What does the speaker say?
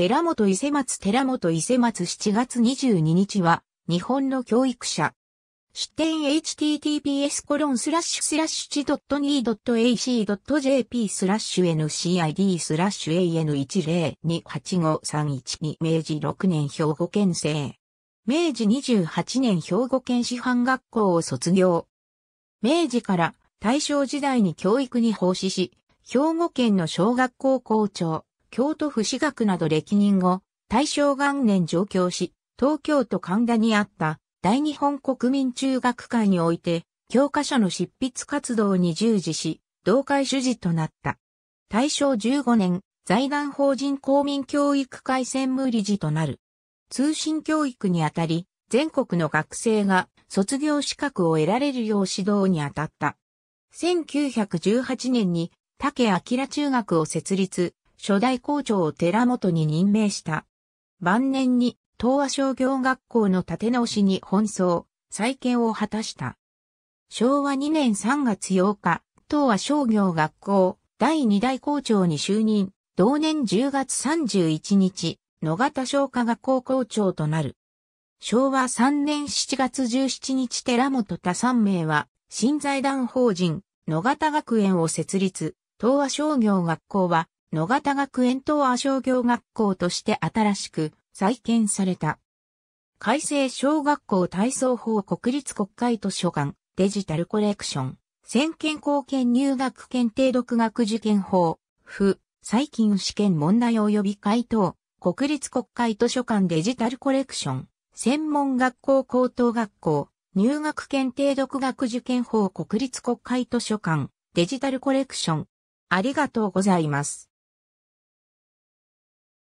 寺本伊勢松寺本伊勢松7月22日は、日本の教育者。出典 https コロンスラッシュスラッシュ 1.2.ac.jp スラッシュ ncid スラッシュ an1028531 2明治6年兵庫県生。明治28年兵庫県師範学校を卒業。明治から大正時代に教育に奉仕し、兵庫県の小学校校長、京都府私学など歴任後、大正元年上京し、東京都神田にあった大日本国民中学会において、教科書の執筆活動に従事し、同会主事となった。大正15年、財団法人公民教育会専務理事となる。通信教育にあたり、全国の学生が卒業資格を得られるよう指導に当たった。1918年に竹明中学を設立、初代校長を寺本に任命した。晩年に東亜商業学校の建て直しに奔走、再建を果たした。昭和2年3月8日、東亜商業学校第2代校長に就任、同年10月31日、野方商科学校校長となる。昭和3年7月17日寺本多三名は、新財団法人、野方学園を設立、東亜商業学校は、野方学園東亜商業学校として新しく再建された。改正小学校体操法国立国会図書館デジタルコレクション先見後見入学検定独学受験法不最近試験問題及び回答国立国会図書館デジタルコレクション専門学校高等学校入学検定独学受験法国立国会図書館デジタルコレクションありがとうございます。